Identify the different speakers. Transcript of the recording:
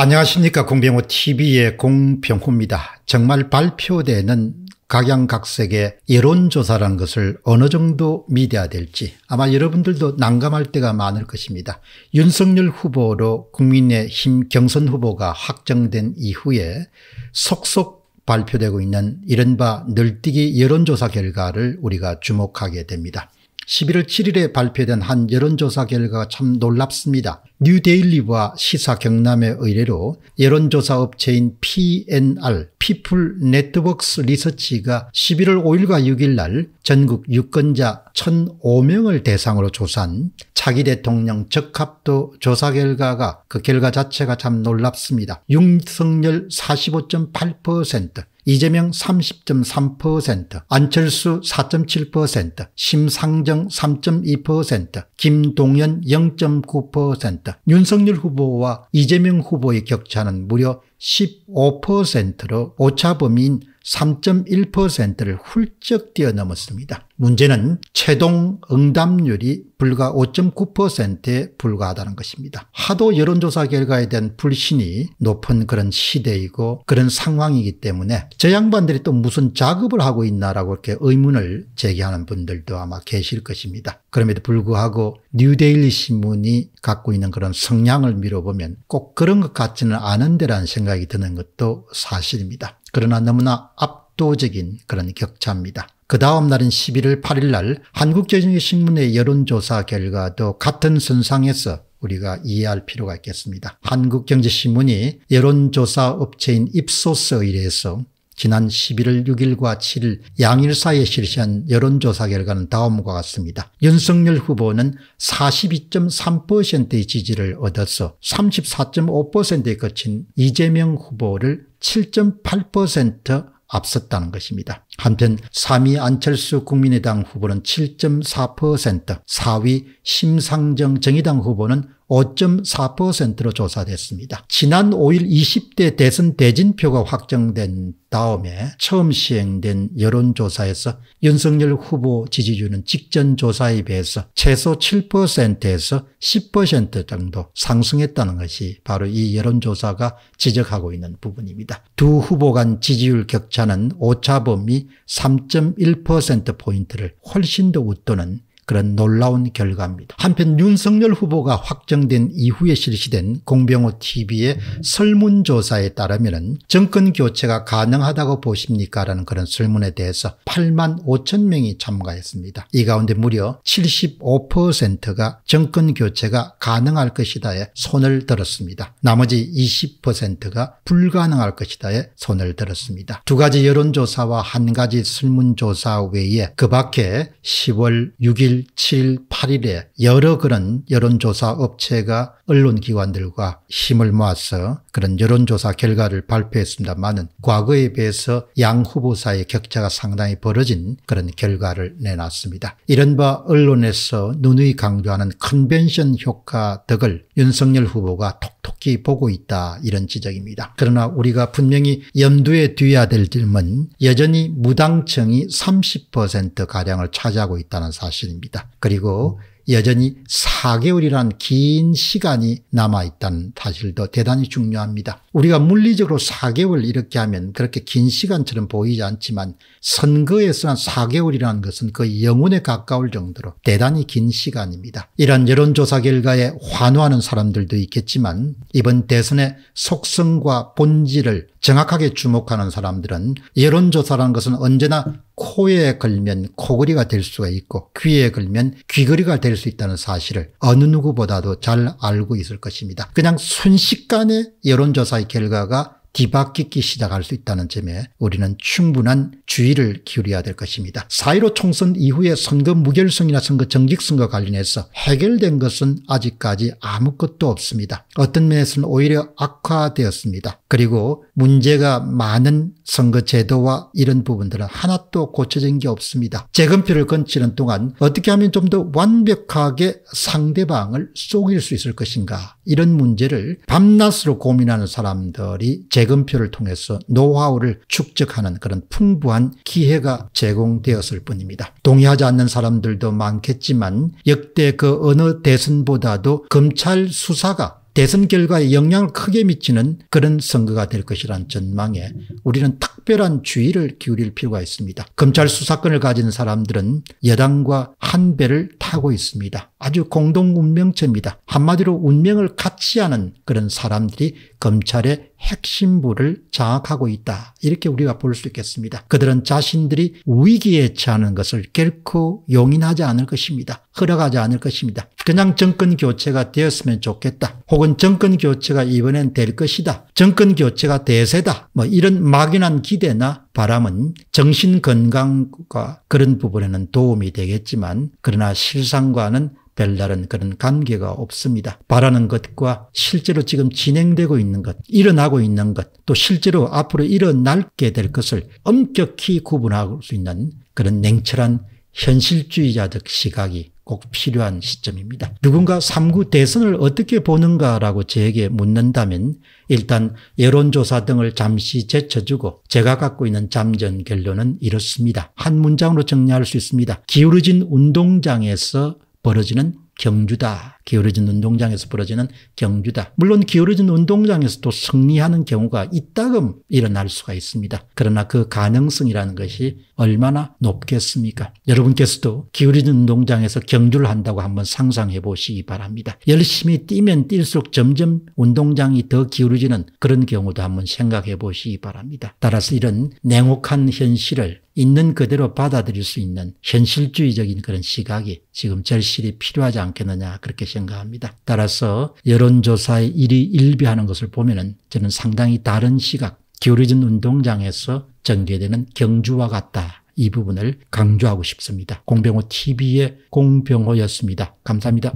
Speaker 1: 안녕하십니까 공병호 TV의 공병호입니다. 정말 발표되는 각양각색의 여론조사라 것을 어느 정도 믿어야 될지 아마 여러분들도 난감할 때가 많을 것입니다. 윤석열 후보로 국민의힘 경선 후보가 확정된 이후에 속속 발표되고 있는 이른바 늘뛰기 여론조사 결과를 우리가 주목하게 됩니다. 11월 7일에 발표된 한 여론조사 결과가 참 놀랍습니다. 뉴데일리와 시사경남의 의뢰로 여론조사 업체인 PNR 피플 네트웍스 리서치가 11월 5일과 6일 날 전국 유권자 1005명을 대상으로 조사한 차기 대통령 적합도 조사 결과가 그 결과 자체가 참 놀랍습니다. 윤석열 45.8% 이재명 30.3%, 안철수 4.7%, 심상정 3.2%, 김동연 0.9%, 윤석열 후보와 이재명 후보의 격차는 무려 15%로 오차범위인 3.1%를 훌쩍 뛰어넘었습니다. 문제는 최종 응답률이 불과 5.9%에 불과하다는 것입니다. 하도 여론조사 결과에 대한 불신이 높은 그런 시대이고 그런 상황이기 때문에 저 양반들이 또 무슨 작업을 하고 있나라고 이렇게 의문을 제기하는 분들도 아마 계실 것입니다. 그럼에도 불구하고 뉴데일리 신문이 갖고 있는 그런 성향을 미뤄보면 꼭 그런 것 같지는 않은데라는 생각이 드는 것도 사실입니다. 그러나 너무나 압도적인 그런 격차입니다. 그 다음 날인 11월 8일 날 한국경제신문의 여론조사 결과도 같은 선상에서 우리가 이해할 필요가 있겠습니다. 한국경제신문이 여론조사 업체인 입소스 의뢰해서 지난 11월 6일과 7일 양일 사이에 실시한 여론조사 결과는 다음과 같습니다. 윤석열 후보는 42.3%의 지지를 얻어서 34.5%에 거친 이재명 후보를 7.8% 앞섰다는 것입니다. 한편 3위 안철수 국민의당 후보는 7.4% 4위 심상정 정의당 후보는 5.4%로 조사됐습니다. 지난 5일 20대 대선 대진표가 확정된 다음에 처음 시행된 여론조사에서 윤석열 후보 지지율은 직전 조사에 비해서 최소 7%에서 10% 정도 상승했다는 것이 바로 이 여론조사가 지적하고 있는 부분입니다. 두 후보 간 지지율 격차는 오차범위 3.1%포인트를 훨씬 더 웃도는 그런 놀라운 결과입니다. 한편 윤석열 후보가 확정된 이후에 실시된 공병호 TV의 설문조사에 따르면 정권 교체가 가능하다고 보십니까? 라는 그런 설문에 대해서 8만 5천 명이 참가했습니다. 이 가운데 무려 75%가 정권 교체가 가능할 것이다에 손을 들었습니다. 나머지 20%가 불가능할 것이다에 손을 들었습니다. 두 가지 여론조사와 한 가지 설문조사 외에 그 밖에 10월 6일 6 7 8일에 여러 그런 여론조사 업체가 언론기관들과 힘을 모아서 그런 여론조사 결과를 발표했습니다만은 과거에 비해서 양 후보사의 격차가 상당히 벌어진 그런 결과를 내놨습니다. 이른바 언론에서 누누이 강조하는 컨벤션 효과 덕을 윤석열 후보가 톡톡히 보고 있다 이런 지적입니다. 그러나 우리가 분명히 염두에 두어야 될 점은 여전히 무당층이 30%가량을 차지하고 있다는 사실입니다. 것입니다. 그리고 여전히 4개월이란 긴 시간이 남아 있다는 사실도 대단히 중요합니다. 우리가 물리적으로 4개월 이렇게 하면 그렇게 긴 시간처럼 보이지 않지만 선거에서는 4개월이라는 것은 그 영혼에 가까울 정도로 대단히 긴 시간입니다. 이런 여론조사 결과에 환호하는 사람들도 있겠지만 이번 대선의 속성과 본질을 정확하게 주목하는 사람들은 여론조사라는 것은 언제나 코에 걸면 코걸이가 될 수가 있고 귀에 걸면 귀걸이가 될 수 있다는 사실을 어느 누구보다도 잘 알고 있을 것입니다. 그냥 순식간에 여론조사의 결과가 뒤바뀌기 시작할 수 있다는 점에 우리는 충분한 주의를 기울여야 될 것입니다. 4.15 총선 이후에 선거 무결성이나 선거 정직선거 관련해서 해결된 것은 아직까지 아무것도 없습니다. 어떤 면에서는 오히려 악화되었습니다. 그리고 문제가 많은 선거제도와 이런 부분들은 하나도 고쳐진 게 없습니다. 재검표를 건치는 동안 어떻게 하면 좀 더 완벽하게 상대방을 속일 수 있을 것인가 이런 문제를 밤낮으로 고민하는 사람들이 재검표를 통해서 노하우를 축적하는 그런 풍부한 기회가 제공되었을 뿐입니다. 동의하지 않는 사람들도 많겠지만 역대 그 어느 대선보다도 검찰 수사가 대선 결과에 영향을 크게 미치는 그런 선거가 될 것이란 전망에 우리는 특별한 주의를 기울일 필요가 있습니다. 검찰 수사권을 가진 사람들은 여당과 한 배를 타고 있습니다. 아주 공동 운명체입니다. 한마디로 운명을 같이 하는 그런 사람들이 검찰의 핵심부를 장악하고 있다. 이렇게 우리가 볼 수 있겠습니다. 그들은 자신들이 위기에 처하는 것을 결코 용인하지 않을 것입니다. 허락하지 않을 것입니다. 그냥 정권 교체가 되었으면 좋겠다. 혹은 정권 교체가 이번엔 될 것이다. 정권 교체가 대세다. 뭐 이런 막연한 기대나 바람은 정신 건강과 그런 부분에는 도움이 되겠지만 그러나 실상과는 별다른 그런 관계가 없습니다. 바라는 것과 실제로 지금 진행되고 있는 것, 일어나고 있는 것, 또 실제로 앞으로 일어날게 될 것을 엄격히 구분할 수 있는 그런 냉철한 현실주의자적 시각이 꼭 필요한 시점입니다. 누군가 3구 대선을 어떻게 보는가라고 제게 묻는다면 일단 여론조사 등을 잠시 제쳐주고 제가 갖고 있는 잠전 결론은 이렇습니다. 한 문장으로 정리할 수 있습니다. 기울어진 운동장에서 벌어지는 경주다. 기울어진 운동장에서 벌어지는 경주다. 물론 기울어진 운동장에서도 승리하는 경우가 이따금 일어날 수가 있습니다. 그러나 그 가능성이라는 것이 얼마나 높겠습니까? 여러분께서도 기울어진 운동장에서 경주를 한다고 한번 상상해 보시기 바랍니다. 열심히 뛰면 뛸수록 점점 운동장이 더 기울어지는 그런 경우도 한번 생각해 보시기 바랍니다. 따라서 이런 냉혹한 현실을 있는 그대로 받아들일 수 있는 현실주의적인 그런 시각이 지금 절실히 필요하지 않겠느냐 그렇게 생각합니다. 생각합니다. 따라서 여론조사의 일이 일비하는 것을 보면 저는 상당히 다른 시각, 기울어진 운동장에서 전개되는 경주와 같다. 이 부분을 강조하고 싶습니다. 공병호 TV의 공병호였습니다. 감사합니다.